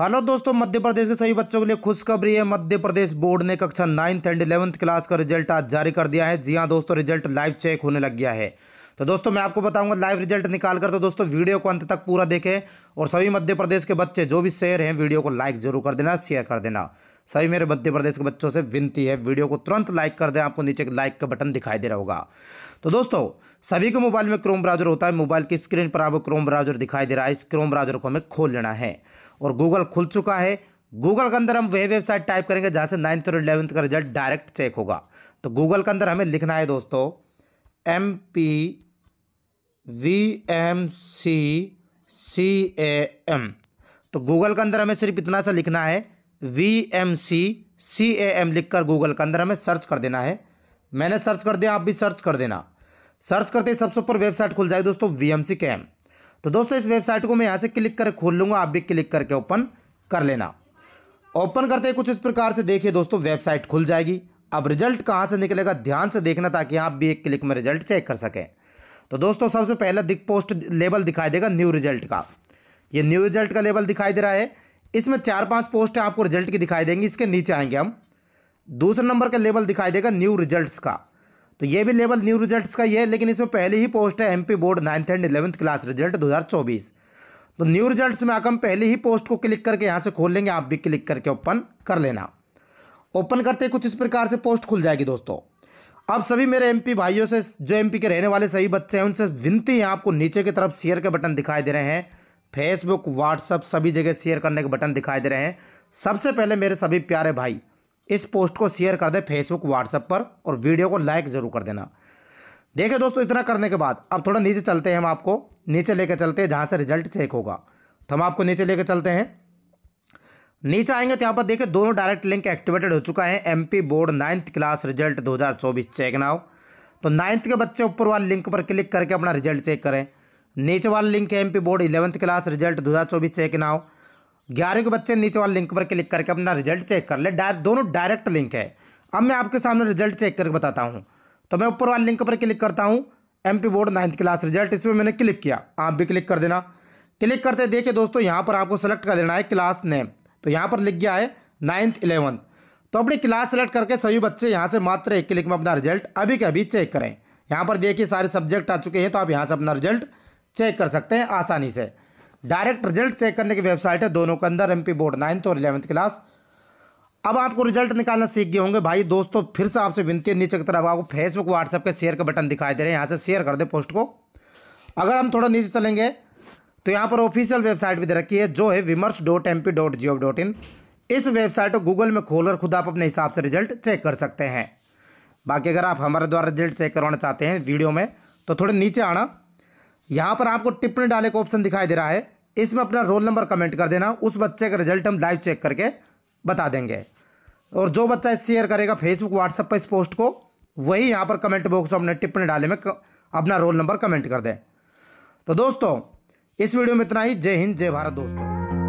hello दोस्तों मध्य प्रदेश के सभी बच्चों के लिए खुशखबरी है मध्य प्रदेश बोर्ड ने कक्षा नाइन्थ एंड इलेवंथ क्लास का रिजल्ट आज जारी कर दिया है जी हाँ दोस्तों रिजल्ट लाइव चेक होने लग गया है तो दोस्तों मैं आपको बताऊंगा लाइव रिजल्ट निकाल कर तो दोस्तों वीडियो को अंत तक पूरा देखें और सभी मध्य प्रदेश के बच्चे जो भी शेयर हैं वीडियो को लाइक जरूर कर देना शेयर कर देना सभी मेरे मध्य प्रदेश के बच्चों से विनती है वीडियो को तुरंत लाइक कर दें आपको नीचे लाइक का बटन दिखाई दे रहा होगा तो दोस्तों सभी के मोबाइल में क्रोम ब्राउजर होता है मोबाइल की स्क्रीन पर आपको क्रोम ब्राउजर दिखाई दे रहा है इस क्रोम ब्राउजर को हमें खोल लेना है और गूगल खुल चुका है गूगल के अंदर हम वह वेबसाइट टाइप करेंगे जहाँ से नाइन्थ और इलेवंथ का रिजल्ट डायरेक्ट चेक होगा तो गूगल के अंदर हमें लिखना है दोस्तों M P V M C C A M तो गूगल के अंदर हमें सिर्फ इतना सा लिखना है V M C C A M लिख कर गूगल के अंदर हमें सर्च कर देना है मैंने सर्च कर दिया आप भी सर्च कर देना सर्च करते ही सबसे ऊपर वेबसाइट खुल जाएगी दोस्तों वी एम सी के एम तो दोस्तों इस वेबसाइट को मैं यहाँ से क्लिक कर खोल लूँगा आप भी क्लिक करके ओपन कर लेना ओपन करते ही कुछ इस प्रकार से देखिए दोस्तों वेबसाइट खुल जाएगी अब रिजल्ट कहाँ से निकलेगा ध्यान से देखना ताकि आप भी एक क्लिक में रिजल्ट चेक कर सकें तो दोस्तों सबसे पहला दिख पोस्ट लेवल दिखाई देगा न्यू रिजल्ट का ये न्यू रिजल्ट का लेवल दिखाई दे रहा है इसमें चार पांच पोस्ट आपको रिजल्ट की दिखाई देंगी इसके नीचे आएंगे हम दूसरे नंबर का लेवल दिखाई देगा न्यू रिजल्ट्स का तो ये भी लेवल न्यू रिजल्ट्स का ही है लेकिन इसमें पहली ही पोस्ट है MP board ninth and eleventh class result 2024 तो न्यू रिजल्ट्स में आकर हम पहली ही पोस्ट को क्लिक करके यहाँ से खोल लेंगे आप भी क्लिक करके ओपन कर लेना ओपन करते कुछ इस प्रकार से पोस्ट खुल जाएगी दोस्तों आप सभी मेरे एमपी भाइयों से जो एमपी के रहने वाले सभी बच्चे हैं उनसे विनती है आपको नीचे की तरफ शेयर के बटन दिखाई दे रहे हैं फेसबुक व्हाट्सअप सभी जगह शेयर करने के बटन दिखाई दे रहे हैं सबसे पहले मेरे सभी प्यारे भाई इस पोस्ट को शेयर कर दे फेसबुक व्हाट्सएप पर और वीडियो को लाइक ज़रूर कर देना देखिए दोस्तों इतना करने के बाद अब थोड़ा नीचे चलते हैं हम आपको नीचे लेकर चलते हैं जहाँ से रिजल्ट चेक होगा तो हम आपको नीचे लेकर चलते हैं नीचे आएंगे तो यहाँ पर देखिए दोनों डायरेक्ट लिंक एक्टिवेटेड हो चुका है MP board ninth class result 2024 check now तो नाइन्थ के बच्चे ऊपर वाले लिंक पर क्लिक करके अपना रिजल्ट चेक करें नीचे वाला लिंक है M board eleventh class result दो हज़ार चौबीस चेक नाव ग्यारह के बच्चे नीचे वाले लिंक पर क्लिक करके अपना रिजल्ट चेक कर ले दोनों डायरेक्ट लिंक है अब मैं आपके सामने रिजल्ट चेक करके बताता हूँ तो मैं ऊपर वाले लिंक पर क्लिक करता हूँ M board ninth class result इसमें मैंने क्लिक किया आप भी क्लिक कर देना क्लिक करते देखिए दोस्तों यहाँ पर आपको सेलेक्ट कर देना है क्लास नेम तो यहाँ पर लिख गया है नाइन्थ इलेवंथ तो अपनी क्लास सेलेक्ट करके सभी बच्चे यहाँ से मात्र एक क्लिक में अपना रिजल्ट अभी के अभी चेक करें यहाँ पर देखिए सारे सब्जेक्ट आ चुके हैं तो आप यहाँ से अपना रिजल्ट चेक कर सकते हैं आसानी से डायरेक्ट रिजल्ट चेक करने की वेबसाइट है दोनों के अंदर एमपी बोर्ड नाइन्थ और इलेवंथ क्लास अब आपको रिजल्ट निकालना सीख गए होंगे भाई दोस्तों फिर से आपसे विनती है नीचे की तरफ आपको फेसबुक व्हाट्सएप के शेयर का बटन दिखाई दे रहे हैं यहाँ से शेयर कर दे पोस्ट को अगर हम थोड़ा नीचे चलेंगे तो यहाँ पर ऑफिशियल वेबसाइट भी दे रखी है जो है Vimarsh dot M P dot G O dot in इस वेबसाइट को गूगल में खोलकर खुद आप अपने हिसाब से रिजल्ट चेक कर सकते हैं बाकी अगर आप हमारे द्वारा रिजल्ट चेक करवाना चाहते हैं वीडियो में तो थोड़े नीचे आना यहाँ पर आपको टिप्पणी डालने का ऑप्शन दिखाई दे रहा है इसमें अपना रोल नंबर कमेंट कर देना उस बच्चे का रिजल्ट हम लाइव चेक करके बता देंगे और जो बच्चा शेयर करेगा फेसबुक व्हाट्सएप पर इस पोस्ट को वही यहाँ पर कमेंट बॉक्स में अपने टिप्पणी डाले में अपना रोल नंबर कमेंट कर दें तो दोस्तों इस वीडियो में इतना ही जय हिंद जय भारत दोस्तों